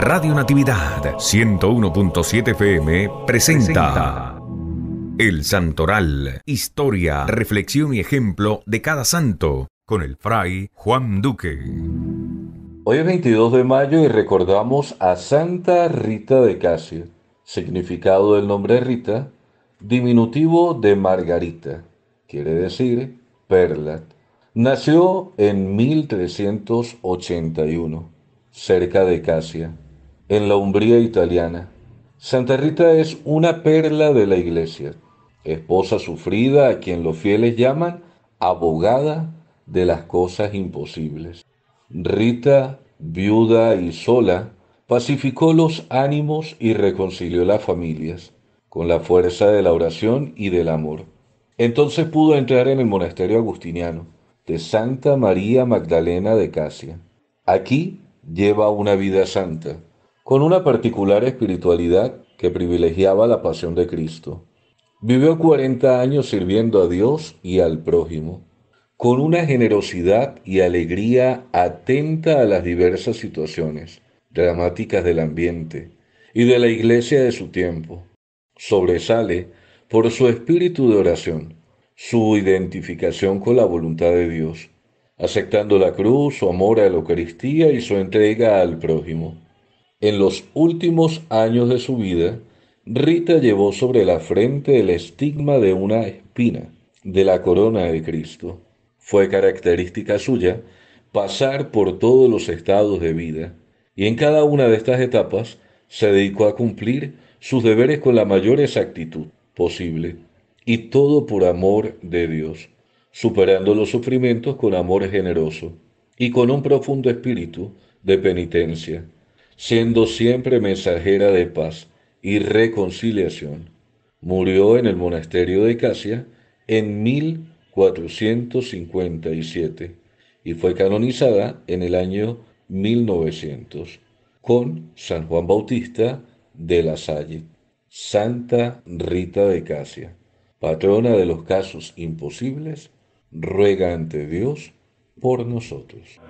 Radio Natividad 101.7 FM presenta El Santoral, historia, reflexión y ejemplo de cada santo, con el fray Juan Duque. Hoy es 22 de mayo y recordamos a Santa Rita de Casia, significado del nombre Rita, diminutivo de Margarita, quiere decir perla. Nació en 1381, cerca de Casia en la umbría italiana. Santa Rita es una perla de la iglesia, esposa sufrida a quien los fieles llaman abogada de las cosas imposibles. Rita, viuda y sola, pacificó los ánimos y reconcilió las familias con la fuerza de la oración y del amor. Entonces pudo entrar en el monasterio agustiniano de Santa María Magdalena de Casia. Aquí lleva una vida santa, con una particular espiritualidad que privilegiaba la pasión de Cristo. Vivió 40 años sirviendo a Dios y al prójimo, con una generosidad y alegría atenta a las diversas situaciones dramáticas del ambiente y de la iglesia de su tiempo. Sobresale por su espíritu de oración, su identificación con la voluntad de Dios, aceptando la cruz, su amor a la Eucaristía y su entrega al prójimo. En los últimos años de su vida, Rita llevó sobre la frente el estigma de una espina de la corona de Cristo. Fue característica suya pasar por todos los estados de vida y en cada una de estas etapas se dedicó a cumplir sus deberes con la mayor exactitud posible y todo por amor de Dios, superando los sufrimientos con amor generoso y con un profundo espíritu de penitencia siendo siempre mensajera de paz y reconciliación. Murió en el monasterio de Casia en 1457 y fue canonizada en el año 1900 con San Juan Bautista de la Salle. Santa Rita de Casia, patrona de los casos imposibles, ruega ante Dios por nosotros.